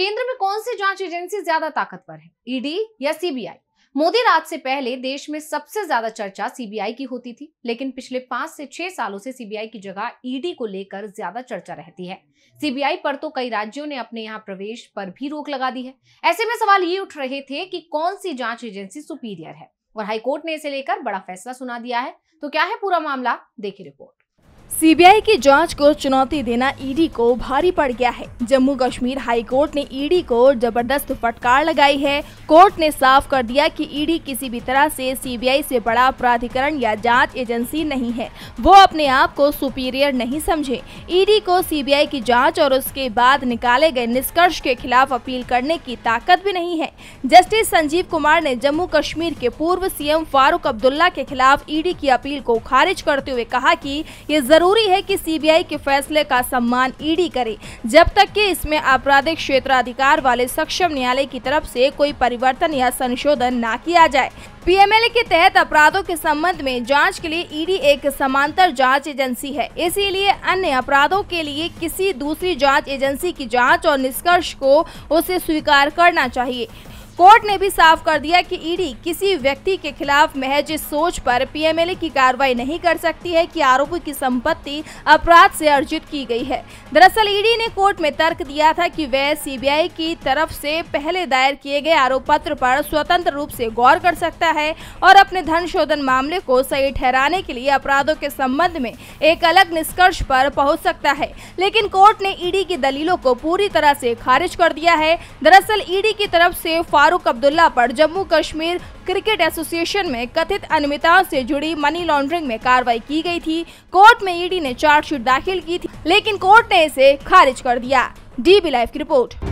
केंद्र में कौन सी जांच एजेंसी ज्यादा ताकतवर है ईडी e या सीबीआई मोदी राज से पहले देश में सबसे ज्यादा चर्चा सीबीआई की होती थी लेकिन पिछले पांच से छह सालों से सीबीआई की जगह ईडी e को लेकर ज्यादा चर्चा रहती है सीबीआई पर तो कई राज्यों ने अपने यहाँ प्रवेश पर भी रोक लगा दी है ऐसे में सवाल ये उठ रहे थे कि कौन सी जांच एजेंसी सुपीरियर है और हाईकोर्ट ने इसे लेकर बड़ा फैसला सुना दिया है तो क्या है पूरा मामला देखिए रिपोर्ट सीबीआई की जांच को चुनौती देना ईडी को भारी पड़ गया है जम्मू कश्मीर हाई कोर्ट ने ईडी को जबरदस्त फटकार लगाई है कोर्ट ने साफ कर दिया कि ईडी किसी भी तरह से सीबीआई से बड़ा प्राधिकरण या जांच एजेंसी नहीं है वो अपने आप को सुपीरियर नहीं समझे ईडी को सीबीआई की जांच और उसके बाद निकाले गए निष्कर्ष के खिलाफ अपील करने की ताकत भी नहीं है जस्टिस संजीव कुमार ने जम्मू कश्मीर के पूर्व सीएम फारूक अब्दुल्ला के खिलाफ ईडी की अपील को खारिज करते हुए कहा की ये जरूर जरूरी है कि सीबीआई के फैसले का सम्मान ईडी e करे जब तक कि इसमें आपराधिक क्षेत्राधिकार वाले सक्षम न्यायालय की तरफ से कोई परिवर्तन या संशोधन न किया जाए पीएमएलए के तहत अपराधों के संबंध में जांच के लिए ईडी e एक समांतर जांच एजेंसी है इसीलिए अन्य अपराधों के लिए किसी दूसरी जांच एजेंसी की जांच और निष्कर्ष को उसे स्वीकार करना चाहिए कोर्ट ने भी साफ कर दिया कि ईडी किसी व्यक्ति के खिलाफ महज सोच पर पीएमएलए की कार्रवाई नहीं कर सकती है कि आरोपी की संपत्ति अपराध से अर्जित की गई है दरअसल ईडी ने कोर्ट में तर्क दिया था कि वह सीबीआई की तरफ से पहले दायर किए गए आरोप पत्र पर स्वतंत्र रूप से गौर कर सकता है और अपने धन शोधन मामले को सही ठहराने के लिए अपराधों के संबंध में एक अलग निष्कर्ष पर पहुँच सकता है लेकिन कोर्ट ने ईडी की दलीलों को पूरी तरह से खारिज कर दिया है दरअसल ईडी की तरफ से फारूक अब्दुल्ला पर जम्मू कश्मीर क्रिकेट एसोसिएशन में कथित अनियमितताओं से जुड़ी मनी लॉन्ड्रिंग में कार्रवाई की गई थी कोर्ट में ईडी ने चार्जशीट दाखिल की थी लेकिन कोर्ट ने इसे खारिज कर दिया डीबी लाइव की रिपोर्ट